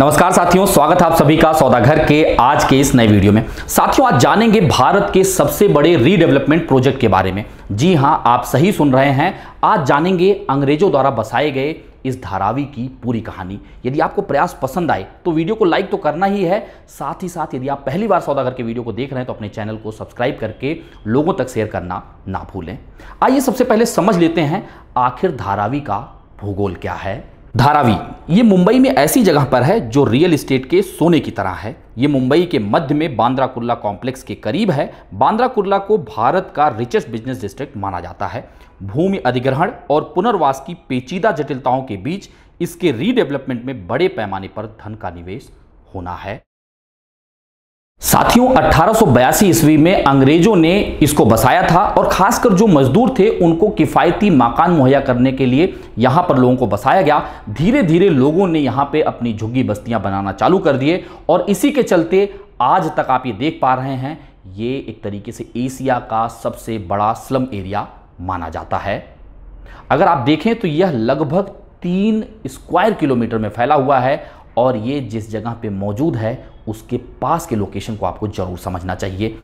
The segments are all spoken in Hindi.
नमस्कार साथियों स्वागत है आप सभी का सौदाघर के आज के इस नए वीडियो में साथियों आज जानेंगे भारत के सबसे बड़े रीडेवलपमेंट प्रोजेक्ट के बारे में जी हां आप सही सुन रहे हैं आज जानेंगे अंग्रेजों द्वारा बसाए गए इस धारावी की पूरी कहानी यदि आपको प्रयास पसंद आए तो वीडियो को लाइक तो करना ही है साथ ही साथ यदि आप पहली बार सौदागर के वीडियो को देख रहे हैं तो अपने चैनल को सब्सक्राइब करके लोगों तक शेयर करना ना भूलें आइए सबसे पहले समझ लेते हैं आखिर धारावी का भूगोल क्या है धारावी ये मुंबई में ऐसी जगह पर है जो रियल इस्टेट के सोने की तरह है ये मुंबई के मध्य में बांद्रा कुर्ला कॉम्प्लेक्स के करीब है बांद्रा कुर्ला को भारत का रिचेस्ट बिजनेस डिस्ट्रिक्ट माना जाता है भूमि अधिग्रहण और पुनर्वास की पेचीदा जटिलताओं के बीच इसके रीडेवलपमेंट में बड़े पैमाने पर धन का निवेश होना है साथियों अट्ठारह ईस्वी में अंग्रेजों ने इसको बसाया था और खासकर जो मजदूर थे उनको किफ़ायती मकान मुहैया करने के लिए यहां पर लोगों को बसाया गया धीरे धीरे लोगों ने यहाँ पे अपनी झुग्गी बस्तियां बनाना चालू कर दिए और इसी के चलते आज तक आप ये देख पा रहे हैं ये एक तरीके से एशिया का सबसे बड़ा स्लम एरिया माना जाता है अगर आप देखें तो यह लगभग तीन स्क्वायर किलोमीटर में फैला हुआ है और ये जिस जगह पे मौजूद है उसके पास के लोकेशन को आपको ज़रूर समझना चाहिए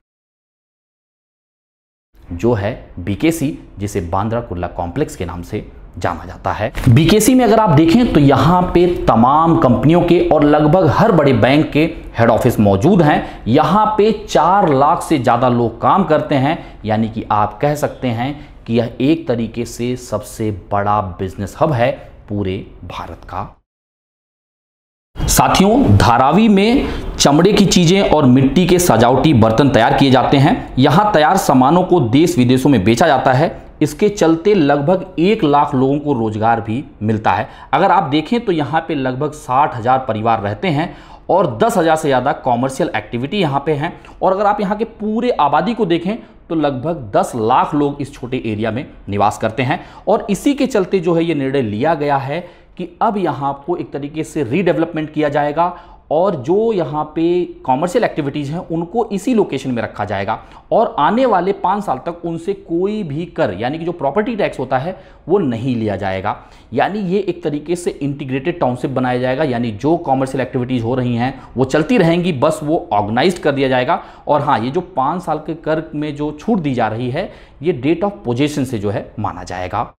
जो है बीकेसी जिसे बांद्रा कुर्ला कॉम्प्लेक्स के नाम से जाना जाता है बीकेसी में अगर आप देखें तो यहां पे तमाम कंपनियों के और लगभग हर बड़े बैंक के हेड ऑफिस मौजूद हैं यहां पे चार लाख से ज़्यादा लोग काम करते हैं यानी कि आप कह सकते हैं कि यह एक तरीके से सबसे बड़ा बिजनेस हब है पूरे भारत का साथियों धारावी में चमड़े की चीज़ें और मिट्टी के सजावटी बर्तन तैयार किए जाते हैं यहाँ तैयार सामानों को देश विदेशों में बेचा जाता है इसके चलते लगभग एक लाख लोगों को रोजगार भी मिलता है अगर आप देखें तो यहाँ पे लगभग साठ हज़ार परिवार रहते हैं और दस हज़ार से ज़्यादा कॉमर्शियल एक्टिविटी यहाँ पे हैं और अगर आप यहाँ के पूरे आबादी को देखें तो लगभग 10 लाख लोग इस छोटे एरिया में निवास करते हैं और इसी के चलते जो है ये निर्णय लिया गया है कि अब यहाँ को एक तरीके से रीडेवलपमेंट किया जाएगा और जो यहाँ पे कॉमर्शियल एक्टिविटीज़ हैं उनको इसी लोकेशन में रखा जाएगा और आने वाले पाँच साल तक उनसे कोई भी कर यानी कि जो प्रॉपर्टी टैक्स होता है वो नहीं लिया जाएगा यानी ये एक तरीके से इंटीग्रेटेड टाउनशिप बनाया जाएगा यानी जो कॉमर्शियल एक्टिविटीज़ हो रही हैं वो चलती रहेंगी बस वो ऑर्गेनाइज कर दिया जाएगा और हाँ ये जो पाँच साल के कर में जो छूट दी जा रही है ये डेट ऑफ पोजिशन से जो है माना जाएगा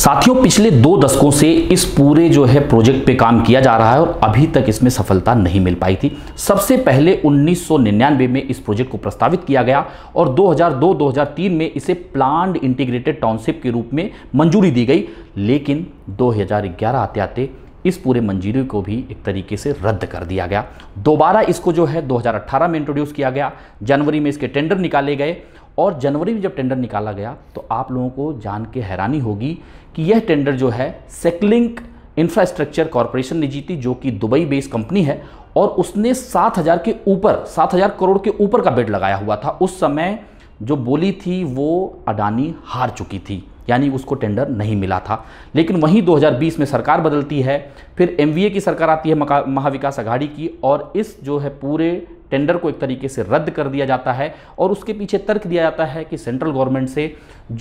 साथियों पिछले दो दशकों से इस पूरे जो है प्रोजेक्ट पे काम किया जा रहा है और अभी तक इसमें सफलता नहीं मिल पाई थी सबसे पहले 1999 में इस प्रोजेक्ट को प्रस्तावित किया गया और 2002-2003 में इसे प्लान्ड इंटीग्रेटेड टाउनशिप के रूप में मंजूरी दी गई लेकिन 2011 आते आते इस पूरे मंजूरी को भी एक तरीके से रद्द कर दिया गया दोबारा इसको जो है दो में इंट्रोड्यूस किया गया जनवरी में इसके टेंडर निकाले गए और जनवरी में जब टेंडर निकाला गया तो आप लोगों को जान के हैरानी होगी कि यह टेंडर जो है सेकलिंक इंफ्रास्ट्रक्चर कॉरपोरेशन ने जीती जो कि दुबई बेस्ड कंपनी है और उसने 7000 के ऊपर 7000 करोड़ के ऊपर का बेड लगाया हुआ था उस समय जो बोली थी वो अडानी हार चुकी थी यानी उसको टेंडर नहीं मिला था लेकिन वहीं 2020 में सरकार बदलती है फिर एम की सरकार आती है महाविकास आघाड़ी की और इस जो है पूरे टेंडर को एक तरीके से रद्द कर दिया जाता है और उसके पीछे तर्क दिया जाता है कि सेंट्रल गवर्नमेंट से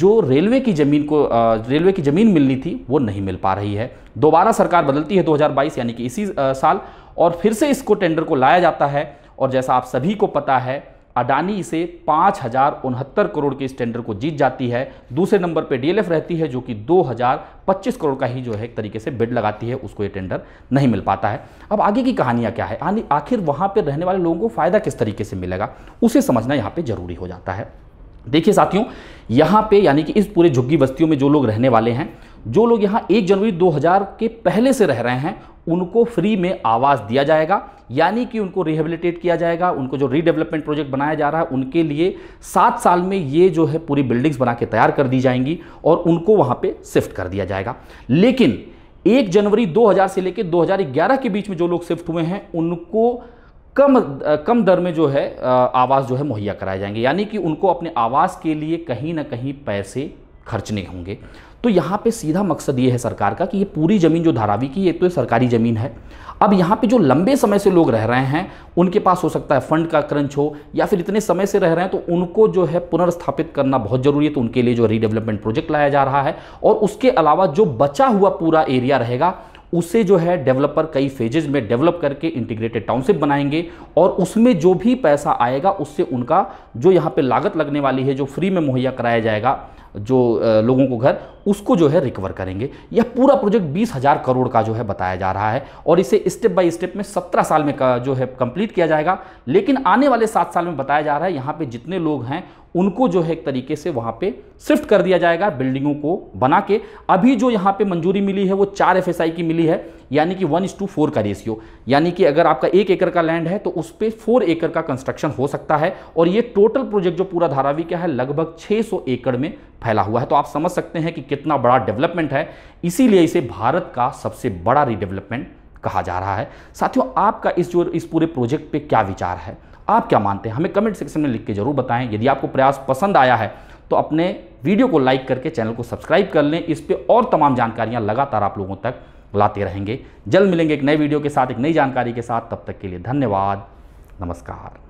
जो रेलवे की ज़मीन को रेलवे की ज़मीन मिलनी थी वो नहीं मिल पा रही है दोबारा सरकार बदलती है 2022 यानी कि इसी साल और फिर से इसको टेंडर को लाया जाता है और जैसा आप सभी को पता है अडानी इसे पाँच हजार उनहत्तर करोड़ के इस टेंडर को जीत जाती है दूसरे नंबर पे डीएलएफ रहती है जो कि दो हजार पच्चीस करोड़ का ही जो है एक तरीके से बिड लगाती है उसको ये टेंडर नहीं मिल पाता है अब आगे की कहानियाँ क्या है आखिर वहाँ पर रहने वाले लोगों को फ़ायदा किस तरीके से मिलेगा उसे समझना यहाँ पर ज़रूरी हो जाता है देखिए साथियों यहाँ पे यानी कि इस पूरे झुग्गी बस्तियों में जो लोग रहने वाले हैं जो लोग यहाँ एक जनवरी 2000 के पहले से रह रहे हैं उनको फ्री में आवास दिया जाएगा यानी कि उनको रिहेबिलिटेट किया जाएगा उनको जो रीडेवलपमेंट प्रोजेक्ट बनाया जा रहा है उनके लिए सात साल में ये जो है पूरी बिल्डिंग्स बना के तैयार कर दी जाएंगी और उनको वहाँ पर शिफ्ट कर दिया जाएगा लेकिन एक जनवरी 2000 से लेकर 2011 के बीच में जो लोग शिफ्ट हुए हैं उनको कम कम दर में जो है आवास जो है मुहैया कराए जाएंगे यानी कि उनको अपने आवास के लिए कहीं ना कहीं पैसे खर्च नहीं होंगे तो यहाँ पे सीधा मकसद ये है सरकार का कि ये पूरी ज़मीन जो धारावी की ये तो सरकारी ज़मीन है अब यहाँ पे जो लंबे समय से लोग रह रहे हैं उनके पास हो सकता है फंड का क्रंच हो या फिर इतने समय से रह रहे हैं तो उनको जो है पुनर्स्थापित करना बहुत ज़रूरी है तो उनके लिए जो रीडेवलपमेंट प्रोजेक्ट लाया जा रहा है और उसके अलावा जो बचा हुआ पूरा एरिया रहेगा उसे जो है डेवलपर कई फेजेज में डेवलप करके इंटीग्रेटेड टाउनशिप बनाएंगे और उसमें जो भी पैसा आएगा उससे उनका जो यहाँ पे लागत लगने वाली है जो फ्री में मुहैया कराया जाएगा जो लोगों को घर उसको जो है रिकवर करेंगे यह पूरा प्रोजेक्ट बीस हज़ार करोड़ का जो है बताया जा रहा है और इसे स्टेप बाय स्टेप में सत्रह साल में का जो है कंप्लीट किया जाएगा लेकिन आने वाले सात साल में बताया जा रहा है यहाँ पे जितने लोग हैं उनको जो है एक तरीके से वहाँ पे शिफ्ट कर दिया जाएगा बिल्डिंगों को बना के अभी जो यहाँ पे मंजूरी मिली है वो चार एफ की मिली है यानी कि वन इज टू फोर का रेशियो यानी कि अगर आपका एक एकड़ का लैंड है तो उस पर फोर एकड़ का कंस्ट्रक्शन हो सकता है और ये टोटल प्रोजेक्ट जो पूरा धारावी का है लगभग 600 एकड़ में फैला हुआ है तो आप समझ सकते हैं कि कितना बड़ा डेवलपमेंट है इसीलिए इसे भारत का सबसे बड़ा रिडेवलपमेंट कहा जा रहा है साथियों आपका इस जो इस पूरे प्रोजेक्ट पे क्या विचार है आप क्या मानते हैं हमें कमेंट सेक्शन में लिख के जरूर बताएं यदि आपको प्रयास पसंद आया है तो अपने वीडियो को लाइक करके चैनल को सब्सक्राइब कर लें इस पर और तमाम जानकारियाँ लगातार आप लोगों तक लाते रहेंगे जल्द मिलेंगे एक नए वीडियो के साथ एक नई जानकारी के साथ तब तक के लिए धन्यवाद नमस्कार